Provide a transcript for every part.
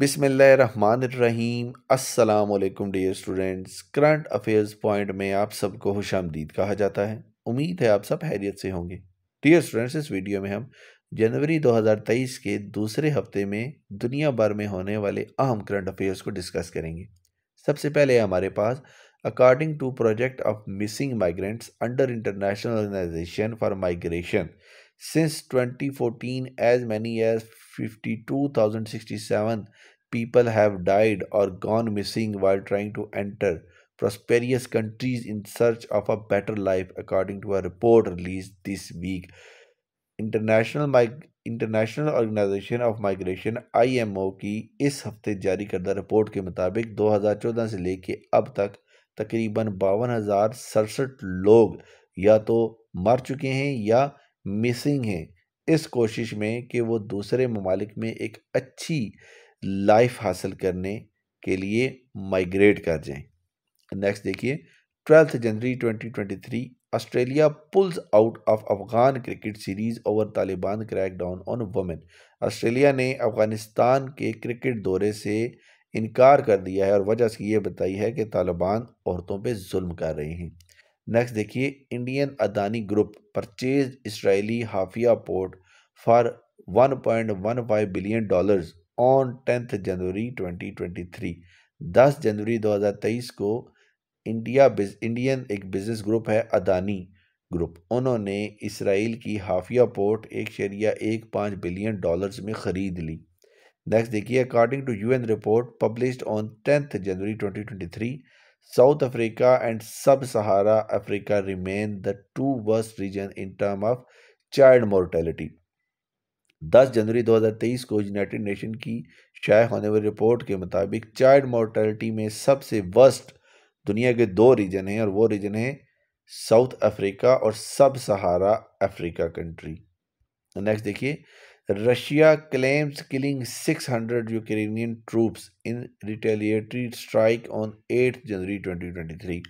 बिसमीम अस्सलाम dear students current affairs point में आप सबको खुश आमदीद कहा जाता है उम्मीद है आप सब हैरियत से होंगे डियर स्टूडेंट्स इस वीडियो में हम जनवरी 2023 के दूसरे हफ्ते में दुनिया भर में होने वाले अहम करंट अफेयर्स को डिस्कस करेंगे सबसे पहले हमारे पास according to project of missing migrants under international organization for migration since 2014 as many as 52,067 people have died और gone missing while trying to enter prosperous countries in search of a better life according to a report release this week international mike international organization of migration I M O की इस हफ्ते जारी करदा report के मुताबिक 2014 से लेके अब तक तकरीबन बावन हज़ार सड़सठ लोग या तो मर चुके हैं या मिसिंग हैं इस कोशिश में कि वो दूसरे ममालिक में एक अच्छी लाइफ हासिल करने के लिए माइग्रेट कर जाएं नेक्स्ट देखिए twelfth January 2023 Australia pulls out of Afghan cricket series over Taliban crack down on women Australia ने अफगानिस्तान के क्रिकेट दौरे से इनकार कर दिया है और वजह से ये बताई है कि तालिबान औरतों पर म कर रहे हैं नेक्स्ट देखिए Indian Adani group purchase Israeli Haifa port for 1.15 billion dollars on tenth January 2023 10 जनवरी 2023 को इंडिया इंडियन एक बिजनेस ग्रुप है अदानी ग्रुप उन्होंने इसराइल की हाफिया पोर्ट एक शरिया एक पाँच बिलियन डॉलर्स में ख़रीद ली नेक्स्ट देखिए according to UN report published on tenth January 2023 South Africa and sub Sahara Africa remain the two worst region in term of child mortality 10 जनवरी 2023 को यूनाइटेड नेशन की शायद होने वाली रिपोर्ट के मुताबिक चाइल्ड मोर्टेलिटी में सबसे वर्स्ट दुनिया के दो रीजन हैं और वो रीजन है साउथ अफ्रीका और sub Sahara Africa country next देखिए Russia claims killing 600 Ukrainian troops in retaliatory strike on 8 January 2023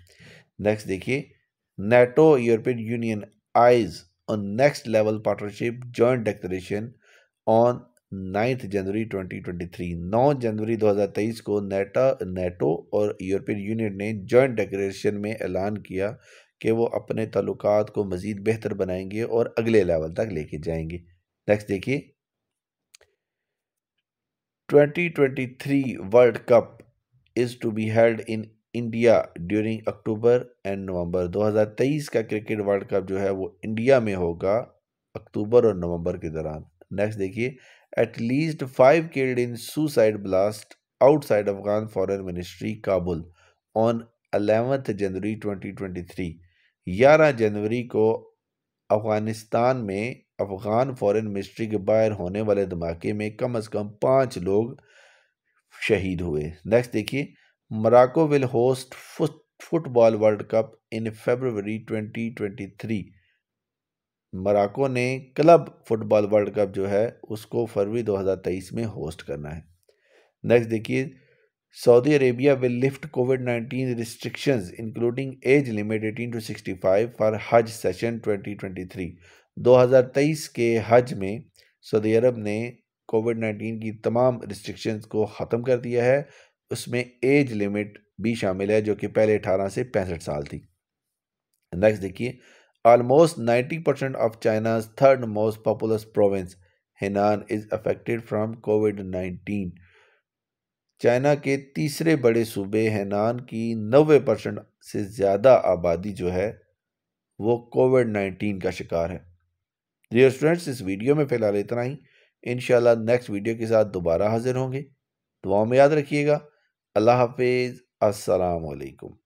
next देखिए NATO European Union eyes on next level partnership joint declaration on ninth January 2023 9 जनवरी 2023 को NATO NATO और European Union ने joint decoration में ऐलान किया कि वो अपने ताल्लुक को मज़ीद बेहतर बनाएंगे और अगले लेवल तक लेके जाएंगे नेक्स्ट देखिए 2023 world cup is to be held in India during October and November 2023 का क्रिकेट वर्ल्ड कप जो है वो इंडिया में होगा अक्टूबर और नवंबर के दौरान नेक्स्ट देखिए at least five killed in suicide blast outside Afghan Foreign Ministry, Kabul on 11th जनवरी 2023 11 जनवरी को अफगानिस्तान में अफगान फॉरेन मिनिस्ट्री के बाहर होने वाले धमाके में कम अज़ कम पाँच लोग शहीद हुए नेक्स्ट देखिए Morocco will host football world cup in February 2023 Morocco ने क्लब फुटबॉल वर्ल्ड कप जो है उसको फरवरी 2023 में होस्ट करना है नेक्स्ट देखिए Saudi Arabia will lift COVID 19 restrictions including age limit 18 to 65 for hajj session 2023 2023 के हज में सऊदी अरब ने कोविड 19 की तमाम रिस्ट्रिक्शंस को ख़त्म कर दिया है उसमें एज लिमिट भी शामिल है जो कि पहले 18 से पैंसठ साल थी नेक्स्ट देखिए Almost 90% of China's third most populous province, Henan, is affected from कोविड-19। चाइना के तीसरे बड़े सूबे हैनान की नबे परसेंट से ज़्यादा आबादी जो है वो कोविड नाइन्टीन का शिकार है जी स्टूडेंट्स इस वीडियो में फ़िलहाल इतना ही इन नेक्स्ट वीडियो के साथ दोबारा हाजिर होंगे दुआओं में याद रखिएगा अल्लाह हाफिज़ असलकम